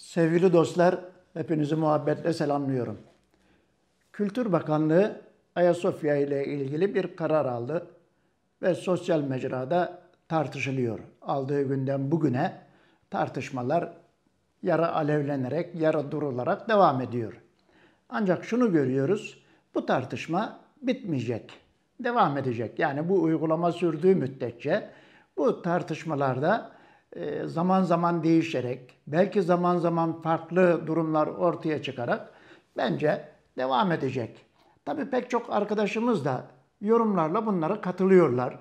Sevgili dostlar, hepinizi muhabbetle selamlıyorum. Kültür Bakanlığı Ayasofya ile ilgili bir karar aldı ve sosyal mecrada tartışılıyor. Aldığı günden bugüne tartışmalar yara alevlenerek, yara durularak devam ediyor. Ancak şunu görüyoruz, bu tartışma bitmeyecek, devam edecek. Yani bu uygulama sürdüğü müddetçe bu tartışmalarda e, zaman zaman değişerek, belki zaman zaman farklı durumlar ortaya çıkarak bence devam edecek. Tabii pek çok arkadaşımız da yorumlarla bunlara katılıyorlar.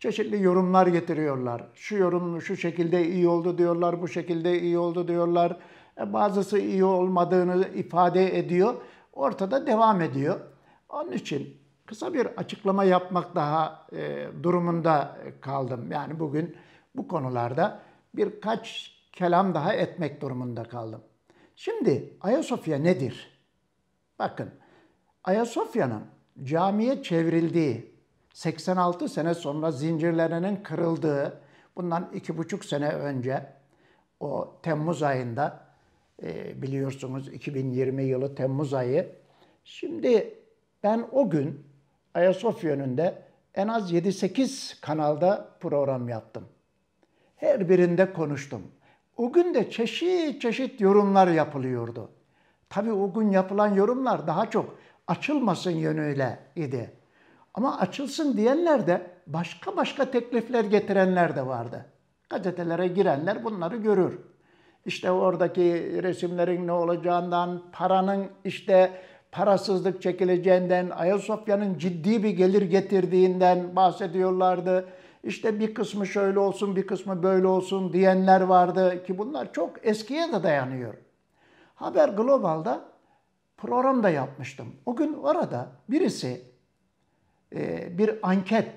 Çeşitli yorumlar getiriyorlar. Şu yorum şu şekilde iyi oldu diyorlar, bu şekilde iyi oldu diyorlar. E, bazısı iyi olmadığını ifade ediyor. Ortada devam ediyor. Onun için kısa bir açıklama yapmak daha e, durumunda kaldım. Yani bugün bu konularda birkaç kelam daha etmek durumunda kaldım. Şimdi Ayasofya nedir? Bakın Ayasofya'nın camiye çevrildiği 86 sene sonra zincirlerinin kırıldığı bundan iki buçuk sene önce o Temmuz ayında e, biliyorsunuz 2020 yılı Temmuz ayı. Şimdi ben o gün Ayasofya önünde en az 7-8 kanalda program yaptım her birinde konuştum. O gün de çeşit çeşit yorumlar yapılıyordu. Tabii o gün yapılan yorumlar daha çok açılmasın yönüyle idi. Ama açılsın diyenler de başka başka teklifler getirenler de vardı. Gazetelere girenler bunları görür. İşte oradaki resimlerin ne olacağından, paranın işte parasızlık çekileceğinden, Ayasofya'nın ciddi bir gelir getirdiğinden bahsediyorlardı işte bir kısmı şöyle olsun, bir kısmı böyle olsun diyenler vardı ki bunlar çok eskiye de dayanıyor. Haber Global'da program da yapmıştım. O gün orada birisi e, bir anket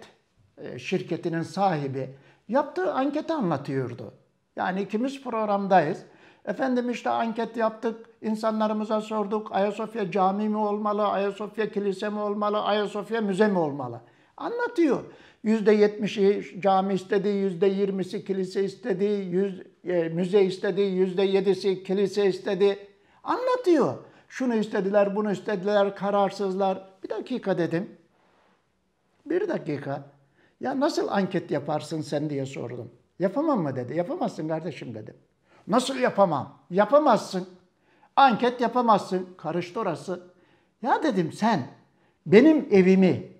e, şirketinin sahibi yaptığı anketi anlatıyordu. Yani ikimiz programdayız. Efendim işte anket yaptık, insanlarımıza sorduk. Ayasofya cami mi olmalı, Ayasofya kilise mi olmalı, Ayasofya müze mi olmalı? Anlatıyor. %70'i cami istedi, %20'si kilise istedi, yüz, e, müze istedi, %7'si kilise istedi. Anlatıyor. Şunu istediler, bunu istediler, kararsızlar. Bir dakika dedim. Bir dakika. Ya nasıl anket yaparsın sen diye sordum. Yapamam mı dedi. Yapamazsın kardeşim dedim. Nasıl yapamam? Yapamazsın. Anket yapamazsın. Karıştı orası. Ya dedim sen benim evimi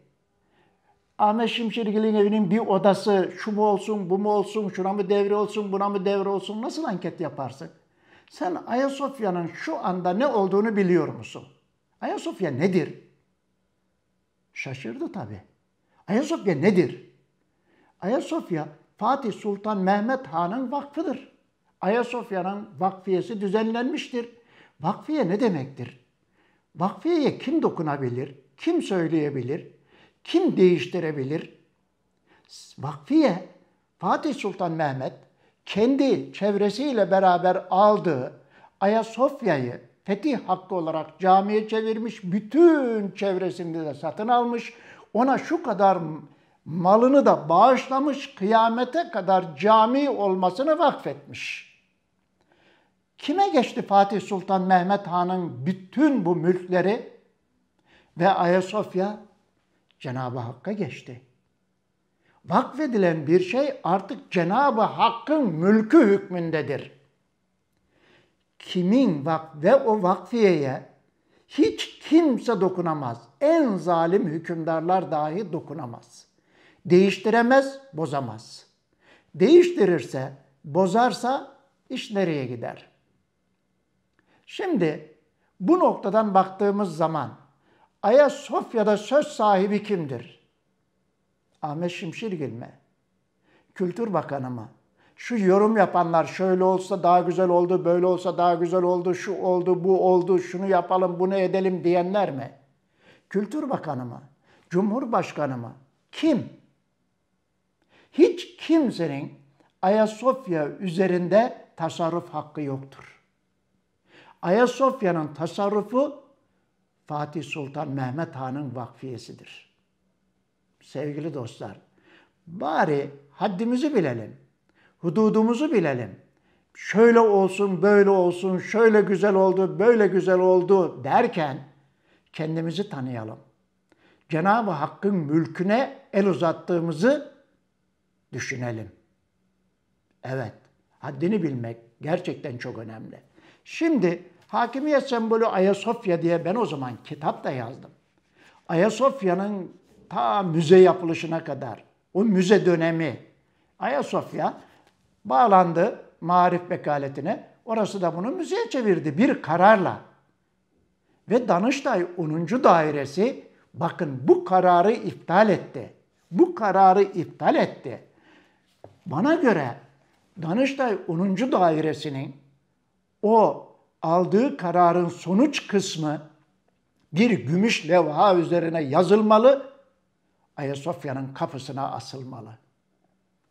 Ahmet Şimşirgil'in evinin bir odası şu mu olsun, bu mu olsun, şuna mı devre olsun, buna mı devre olsun nasıl anket yaparsın? Sen Ayasofya'nın şu anda ne olduğunu biliyor musun? Ayasofya nedir? Şaşırdı tabii. Ayasofya nedir? Ayasofya Fatih Sultan Mehmet Han'ın vakfıdır. Ayasofya'nın vakfiyesi düzenlenmiştir. Vakfiye ne demektir? Vakfiyeye kim dokunabilir? Kim söyleyebilir? kim değiştirebilir? Vakfiye Fatih Sultan Mehmet kendi çevresiyle beraber aldığı Ayasofya'yı fetih hakkı olarak camiye çevirmiş, bütün çevresini de satın almış. Ona şu kadar malını da bağışlamış, kıyamete kadar cami olmasını vakfetmiş. Kime geçti Fatih Sultan Mehmet Han'ın bütün bu mülkleri? Ve Ayasofya Cenab-ı Hakk'a geçti. Vakfedilen bir şey artık Cenab-ı Hakk'ın mülkü hükmündedir. Kimin vak ve o vakfiyeye hiç kimse dokunamaz. En zalim hükümdarlar dahi dokunamaz. Değiştiremez, bozamaz. Değiştirirse, bozarsa iş nereye gider? Şimdi bu noktadan baktığımız zaman Ayasofya'da söz sahibi kimdir? Ahmet Şimşirgil mi? Kültür Bakanı mı? Şu yorum yapanlar şöyle olsa daha güzel oldu, böyle olsa daha güzel oldu, şu oldu, bu oldu, şunu yapalım, bunu edelim diyenler mi? Kültür Bakanı mı? Cumhurbaşkanı mı? Kim? Hiç kimsenin Ayasofya üzerinde tasarruf hakkı yoktur. Ayasofya'nın tasarrufu Fatih Sultan Mehmet Han'ın vakfiyesidir. Sevgili dostlar, bari haddimizi bilelim, hududumuzu bilelim. Şöyle olsun, böyle olsun, şöyle güzel oldu, böyle güzel oldu derken kendimizi tanıyalım. Cenab-ı Hakk'ın mülküne el uzattığımızı düşünelim. Evet, haddini bilmek gerçekten çok önemli. Şimdi Hakimiyet sembolü Ayasofya diye ben o zaman kitap da yazdım. Ayasofya'nın ta müze yapılışına kadar, o müze dönemi Ayasofya bağlandı marif vekaletine. Orası da bunu müzeye çevirdi bir kararla. Ve Danıştay 10. Dairesi bakın bu kararı iptal etti. Bu kararı iptal etti. Bana göre Danıştay 10. Dairesi'nin o aldığı kararın sonuç kısmı bir gümüş levha üzerine yazılmalı, Ayasofya'nın kapısına asılmalı.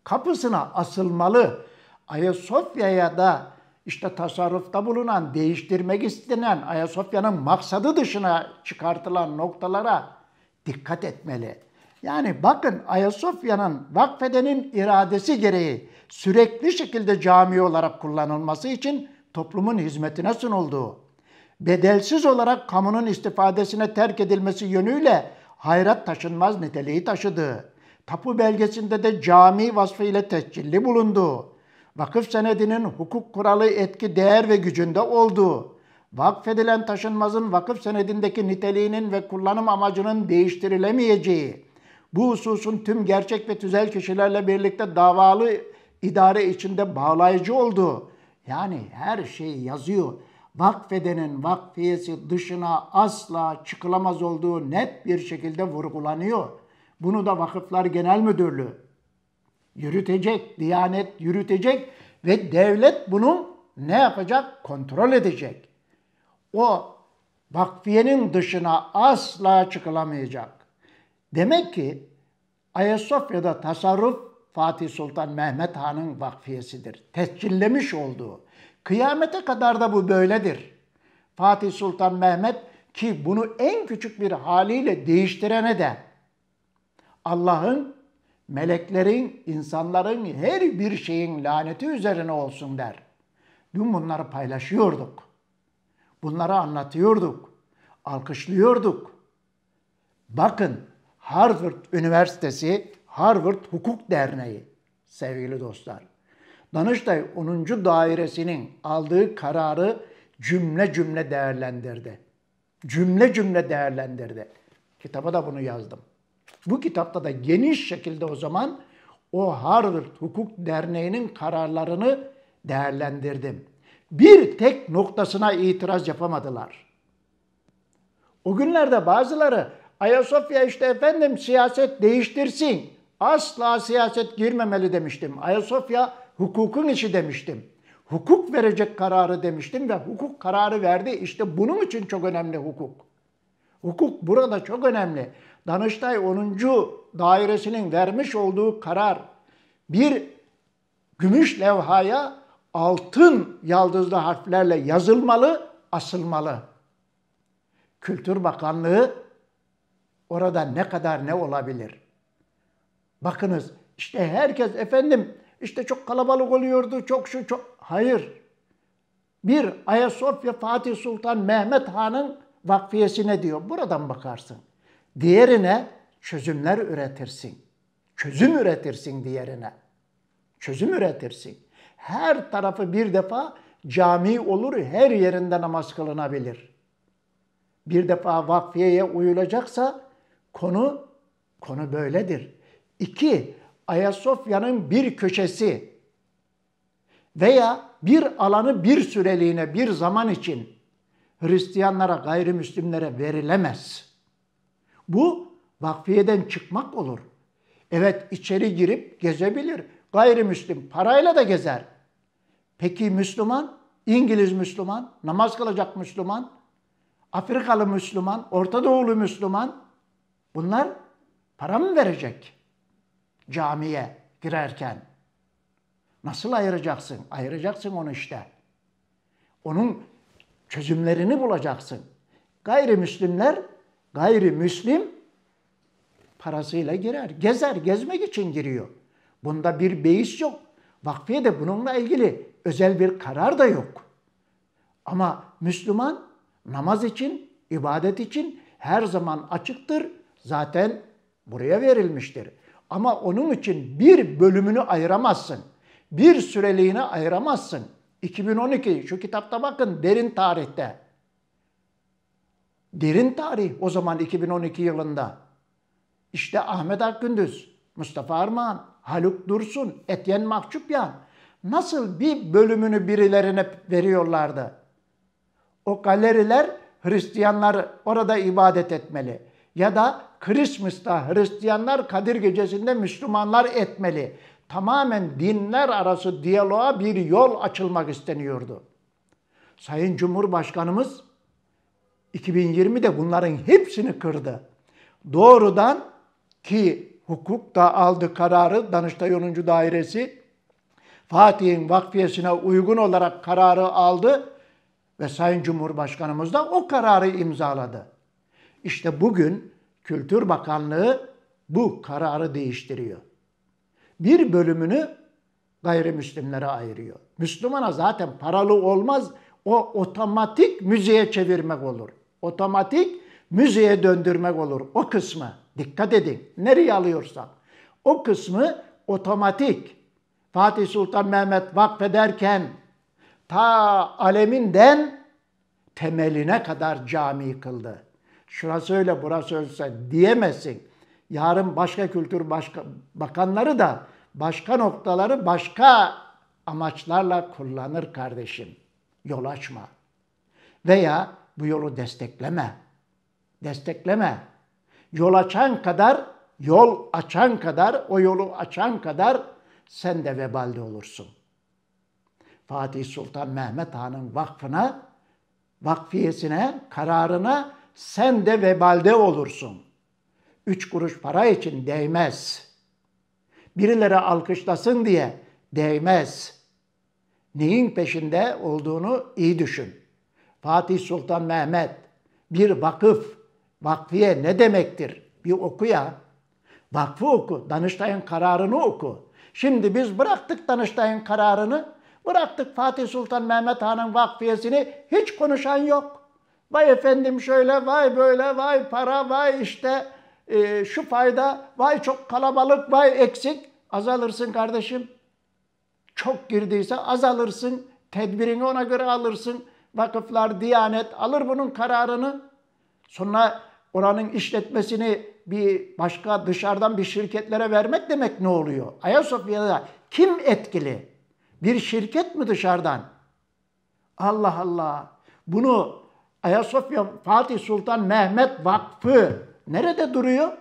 Kapısına asılmalı. Ayasofya'ya da işte tasarrufta bulunan, değiştirmek istenen, Ayasofya'nın maksadı dışına çıkartılan noktalara dikkat etmeli. Yani bakın Ayasofya'nın vakfedenin iradesi gereği sürekli şekilde cami olarak kullanılması için toplumun hizmetine sunulduğu, bedelsiz olarak kamunun istifadesine terk edilmesi yönüyle hayrat taşınmaz niteliği taşıdığı, tapu belgesinde de cami vasfı ile tescilli bulunduğu, vakıf senedinin hukuk kuralı etki değer ve gücünde olduğu, vakfedilen taşınmazın vakıf senedindeki niteliğinin ve kullanım amacının değiştirilemeyeceği, bu hususun tüm gerçek ve tüzel kişilerle birlikte davalı idare içinde bağlayıcı olduğu, yani her şeyi yazıyor. Vakfedenin vakfiyesi dışına asla çıkılamaz olduğu net bir şekilde vurgulanıyor. Bunu da Vakıflar Genel Müdürlüğü yürütecek, Diyanet yürütecek ve devlet bunu ne yapacak? Kontrol edecek. O vakfiyenin dışına asla çıkılamayacak. Demek ki Ayasofya'da tasarruf Fatih Sultan Mehmet Han'ın vakfiyesidir. Tescillemiş olduğu. Kıyamete kadar da bu böyledir. Fatih Sultan Mehmet ki bunu en küçük bir haliyle değiştirene de Allah'ın, meleklerin, insanların her bir şeyin laneti üzerine olsun der. Dün bunları paylaşıyorduk. Bunları anlatıyorduk. Alkışlıyorduk. Bakın Harvard Üniversitesi Harvard Hukuk Derneği sevgili dostlar. Danıştay 10. dairesinin aldığı kararı cümle cümle değerlendirdi. Cümle cümle değerlendirdi. Kitaba da bunu yazdım. Bu kitapta da geniş şekilde o zaman o Harvard Hukuk Derneği'nin kararlarını değerlendirdim. Bir tek noktasına itiraz yapamadılar. O günlerde bazıları Ayasofya işte efendim siyaset değiştirsin asla siyaset girmemeli demiştim. Ayasofya hukukun işi demiştim. Hukuk verecek kararı demiştim ve hukuk kararı verdi. İşte bunun için çok önemli hukuk. Hukuk burada çok önemli. Danıştay 10. dairesinin vermiş olduğu karar bir gümüş levhaya altın yaldızlı harflerle yazılmalı, asılmalı. Kültür Bakanlığı orada ne kadar ne olabilir? Bakınız işte herkes efendim işte çok kalabalık oluyordu, çok şu çok. Hayır. Bir Ayasofya Fatih Sultan Mehmet Han'ın vakfiyesine diyor. Buradan bakarsın. Diğerine çözümler üretirsin. Çözüm üretirsin diğerine. Çözüm üretirsin. Her tarafı bir defa cami olur, her yerinde namaz kılınabilir. Bir defa vakfiyeye uyulacaksa konu konu böyledir. İki, Ayasofya'nın bir köşesi veya bir alanı bir süreliğine bir zaman için Hristiyanlara, gayrimüslimlere verilemez. Bu vakfiyeden çıkmak olur. Evet içeri girip gezebilir. Gayrimüslim parayla da gezer. Peki Müslüman, İngiliz Müslüman, namaz kılacak Müslüman, Afrikalı Müslüman, Orta Doğulu Müslüman bunlar para mı verecek? camiye girerken nasıl ayıracaksın? Ayıracaksın onu işte. Onun çözümlerini bulacaksın. Gayrimüslimler gayrimüslim parasıyla girer. Gezer, gezmek için giriyor. Bunda bir beis yok. Vakfiye de bununla ilgili özel bir karar da yok. Ama Müslüman namaz için, ibadet için her zaman açıktır. Zaten buraya verilmiştir. Ama onun için bir bölümünü ayıramazsın. Bir süreliğine ayıramazsın. 2012 şu kitapta bakın derin tarihte. Derin tarih o zaman 2012 yılında. İşte Ahmet Akgündüz, Mustafa Armağan, Haluk Dursun, Etyen Mahçupyan nasıl bir bölümünü birilerine veriyorlardı. O galeriler Hristiyanlar orada ibadet etmeli ya da Christmas'ta Hristiyanlar Kadir Gecesi'nde Müslümanlar etmeli. Tamamen dinler arası diyaloğa bir yol açılmak isteniyordu. Sayın Cumhurbaşkanımız 2020'de bunların hepsini kırdı. Doğrudan ki hukuk da aldı kararı Danıştay 10. Dairesi Fatih'in vakfiyesine uygun olarak kararı aldı ve Sayın Cumhurbaşkanımız da o kararı imzaladı. İşte bugün Kültür Bakanlığı bu kararı değiştiriyor. Bir bölümünü gayrimüslimlere ayırıyor. Müslümana zaten paralı olmaz. O otomatik müziğe çevirmek olur. Otomatik müziğe döndürmek olur. O kısmı dikkat edin. Nereye alıyorsak. O kısmı otomatik. Fatih Sultan Mehmet vakfederken ta aleminden temeline kadar cami kıldı şurası öyle burası öyle diyemezsin. Yarın başka kültür başka bakanları da başka noktaları başka amaçlarla kullanır kardeşim. Yol açma. Veya bu yolu destekleme. Destekleme. Yol açan kadar, yol açan kadar, o yolu açan kadar sen de vebalde olursun. Fatih Sultan Mehmet Han'ın vakfına, vakfiyesine, kararına sen de vebalde olursun. Üç kuruş para için değmez. Birilere alkışlasın diye değmez. Neyin peşinde olduğunu iyi düşün. Fatih Sultan Mehmet bir vakıf, vakfiye ne demektir? Bir oku ya. Vakfı oku, Danıştay'ın kararını oku. Şimdi biz bıraktık Danıştay'ın kararını, bıraktık Fatih Sultan Mehmet Han'ın vakfiyesini, hiç konuşan yok. Vay efendim şöyle, vay böyle, vay para, vay işte e, şu fayda, vay çok kalabalık, vay eksik. Azalırsın kardeşim. Çok girdiyse azalırsın. Tedbirini ona göre alırsın. Vakıflar, diyanet alır bunun kararını. Sonra oranın işletmesini bir başka dışarıdan bir şirketlere vermek demek ne oluyor? Ayasofya'da kim etkili? Bir şirket mi dışarıdan? Allah Allah. Bunu Ayasofya Fatih Sultan Mehmet Vakfı nerede duruyor?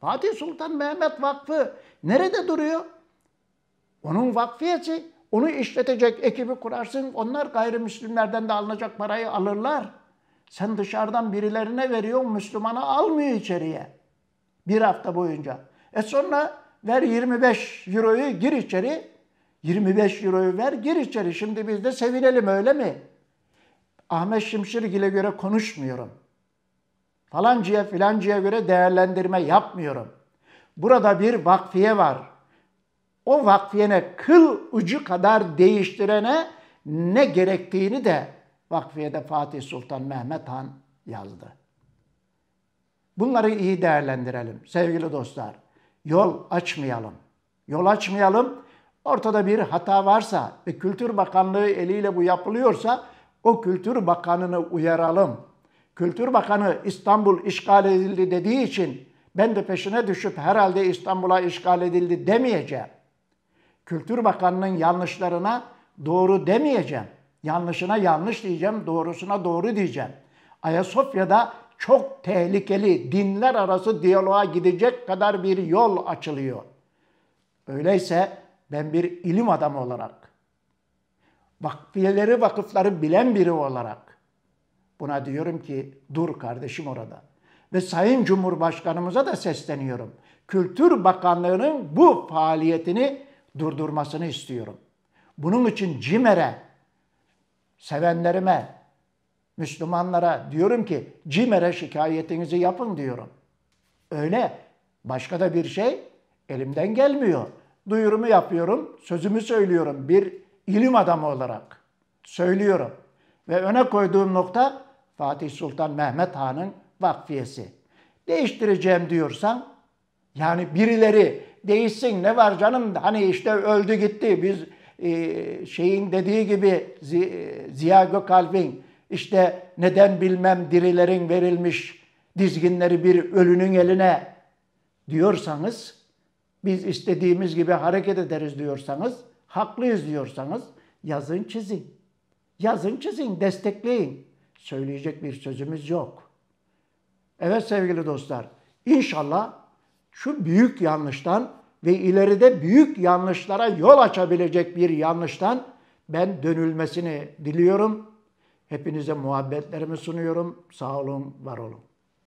Fatih Sultan Mehmet Vakfı nerede duruyor? Onun vakfiyeti, onu işletecek ekibi kurarsın. Onlar gayrimüslimlerden de alınacak parayı alırlar. Sen dışarıdan birilerine veriyorsun, Müslümana almıyor içeriye. Bir hafta boyunca. E sonra ver 25 euroyu gir içeri. 25 euroyu ver gir içeri. Şimdi biz de sevinelim öyle mi? Ahmet Şimşirgil'e göre konuşmuyorum. Falancıya filancıya göre değerlendirme yapmıyorum. Burada bir vakfiye var. O vakfiyene kıl ucu kadar değiştirene ne gerektiğini de vakfiyede Fatih Sultan Mehmet Han yazdı. Bunları iyi değerlendirelim sevgili dostlar. Yol açmayalım. Yol açmayalım. Ortada bir hata varsa ve Kültür Bakanlığı eliyle bu yapılıyorsa o Kültür Bakanı'nı uyaralım. Kültür Bakanı İstanbul işgal edildi dediği için ben de peşine düşüp herhalde İstanbul'a işgal edildi demeyeceğim. Kültür Bakanı'nın yanlışlarına doğru demeyeceğim. Yanlışına yanlış diyeceğim, doğrusuna doğru diyeceğim. Ayasofya'da çok tehlikeli dinler arası diyaloğa gidecek kadar bir yol açılıyor. Öyleyse ben bir ilim adamı olarak vakfiyeleri vakıfları bilen biri olarak buna diyorum ki dur kardeşim orada. Ve Sayın Cumhurbaşkanımıza da sesleniyorum. Kültür Bakanlığı'nın bu faaliyetini durdurmasını istiyorum. Bunun için CİMER'e, sevenlerime, Müslümanlara diyorum ki CİMER'e şikayetinizi yapın diyorum. Öyle. Başka da bir şey elimden gelmiyor. Duyurumu yapıyorum, sözümü söylüyorum. Bir ilim adamı olarak söylüyorum. Ve öne koyduğum nokta Fatih Sultan Mehmet Han'ın vakfiyesi. Değiştireceğim diyorsan yani birileri değişsin ne var canım hani işte öldü gitti biz e, şeyin dediği gibi e, Ziya Gökalp'in işte neden bilmem dirilerin verilmiş dizginleri bir ölünün eline diyorsanız biz istediğimiz gibi hareket ederiz diyorsanız haklıyız diyorsanız yazın çizin. Yazın çizin, destekleyin. Söyleyecek bir sözümüz yok. Evet sevgili dostlar, inşallah şu büyük yanlıştan ve ileride büyük yanlışlara yol açabilecek bir yanlıştan ben dönülmesini diliyorum. Hepinize muhabbetlerimi sunuyorum. Sağ olun, var olun.